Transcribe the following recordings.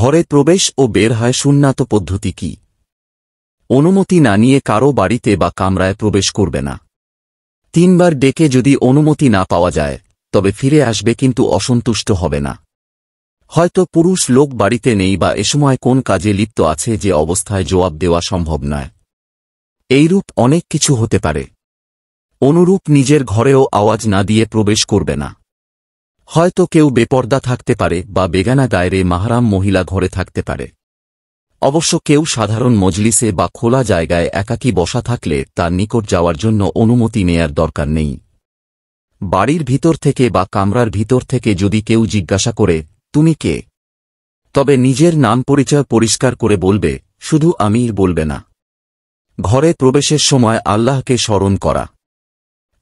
ঘরে প্রবেশ ও বের হয় সুন্নাত পদ্ধতি কি অনুমতি না নিয়ে কারো বাড়িতে বা কামরায় প্রবেশ করবে না তিনবার ডেকে যদি অনুমতি না পাওয়া যায় তবে ফিরে আসবে কিন্তু অসন্তুষ্ট হবে না হয়তো পুরুষ লোক বাড়িতে নেই বা এ সময় কোন কাজে লিপ্ত আছে যে অবস্থায় জবাব দেওয়া সম্ভব নয় এইরূপ অনেক কিছু হতে পারে অনুরূপ নিজের ঘরেও আওয়াজ না দিয়ে প্রবেশ করবে না হয়তো কেউ বেপর্দা থাকতে পারে বা বেগানা দায়েরে মাহারাম মহিলা ঘরে থাকতে পারে অবশ্য কেউ সাধারণ মজলিসে বা খোলা জায়গায় একাকী বসা থাকলে তার নিকট যাওয়ার জন্য অনুমতি নেয়ার দরকার নেই বাড়ির ভিতর থেকে বা কামরার ভিতর থেকে যদি কেউ জিজ্ঞাসা করে তুমি কে তবে নিজের নাম পরিচয় পরিষ্কার করে বলবে শুধু আমির বলবে না ঘরে প্রবেশের সময় আল্লাহকে স্মরণ করা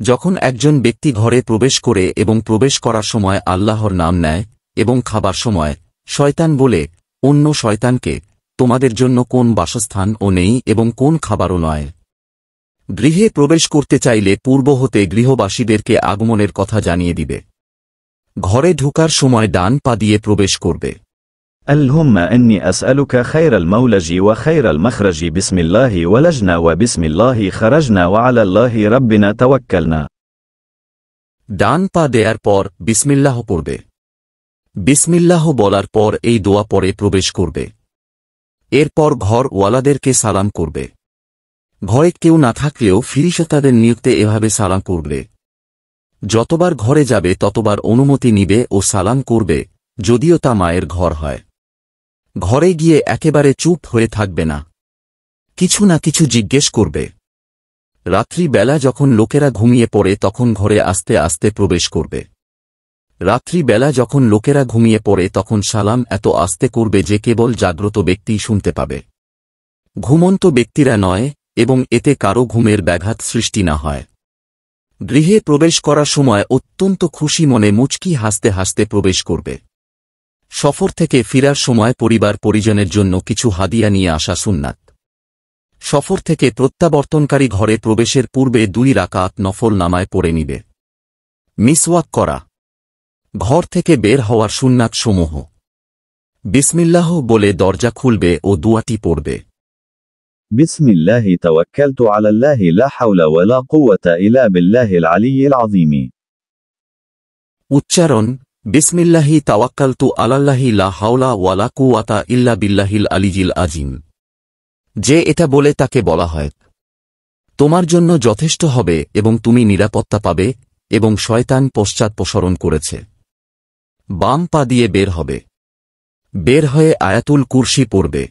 যখন একজন ব্যক্তি ঘরে প্রবেশ করে এবং প্রবেশ করার সময় আল্লাহর নাম নেয় এবং খাবার সময় শয়তান বলে অন্য শয়তানকে তোমাদের জন্য কোন বাসস্থানও নেই এবং কোন খাবারও নয় গৃহে প্রবেশ করতে চাইলে পূর্ব হতে গৃহবাসীদেরকে আগমনের কথা জানিয়ে দিবে ঘরে ঢুকার সময় ডান পা দিয়ে প্রবেশ করবে اللهم أني أسألك خير المولج وخير المخرج بسم الله ولجنا وبسم الله خرجنا وعلى الله ربنا توكلنا ডান পা দেয়ার পর বিসমিল্লাহ পড়বে বিসমিল্লাহ বলার পর এই দোয়া পরে প্রবেশ করবে এরপর ঘর ওয়ালাদেরকে সালাম করবে ঘরে কেউ না থাকলেও ফিরিসে তাদের নিয়তে এভাবে সালাম করবে যতবার ঘরে যাবে ততবার অনুমতি নিবে ও সালাম করবে যদিও তা মায়ের ঘর হয় ঘরে গিয়ে একেবারে চুপ হয়ে থাকবে না কিছু না কিছু জিজ্ঞেস করবে রাত্রিবেলা যখন লোকেরা ঘুমিয়ে পড়ে তখন ঘরে আস্তে আস্তে প্রবেশ করবে রাত্রিবেলা যখন লোকেরা ঘুমিয়ে পড়ে তখন সালাম এত আস্তে করবে যে কেবল জাগ্রত ব্যক্তি শুনতে পাবে ঘুমন্ত ব্যক্তিরা নয় এবং এতে কারো ঘুমের ব্যাঘাত সৃষ্টি না হয় গৃহে প্রবেশ করার সময় অত্যন্ত খুশি মনে মুচকি হাসতে হাসতে প্রবেশ করবে সফর থেকে ফিরার সময় পরিবার পরিজনের জন্য কিছু হাদিয়া নিয়ে আসা সুন্নাত সফর থেকে প্রত্যাবর্তনকারী ঘরে প্রবেশের পূর্বে দুই রাকাত নফল নামায় পড়ে নিবে মিসওয়াক করা ঘর থেকে বের হওয়ার সুন্নাত সমূহ বিসমিল্লাহ বলে দরজা খুলবে ও দুয়াটি পড়বে আলাল্লাহি উচ্চারণ বিসমিল্লাহি তাওয়াক্কালতু আলাল্লাহি লা হাওলা ওয়ালা কুয়াতা ইল্লা বিল্লাহিল আলিজিল আজিম যে এটা বলে তাকে বলা হয় তোমার জন্য যথেষ্ট হবে এবং তুমি নিরাপত্তা পাবে এবং শয়তান পশ্চাৎপসরণ করেছে বাম পা দিয়ে বের হবে বের হয়ে আয়াতুল কুর্সি পড়বে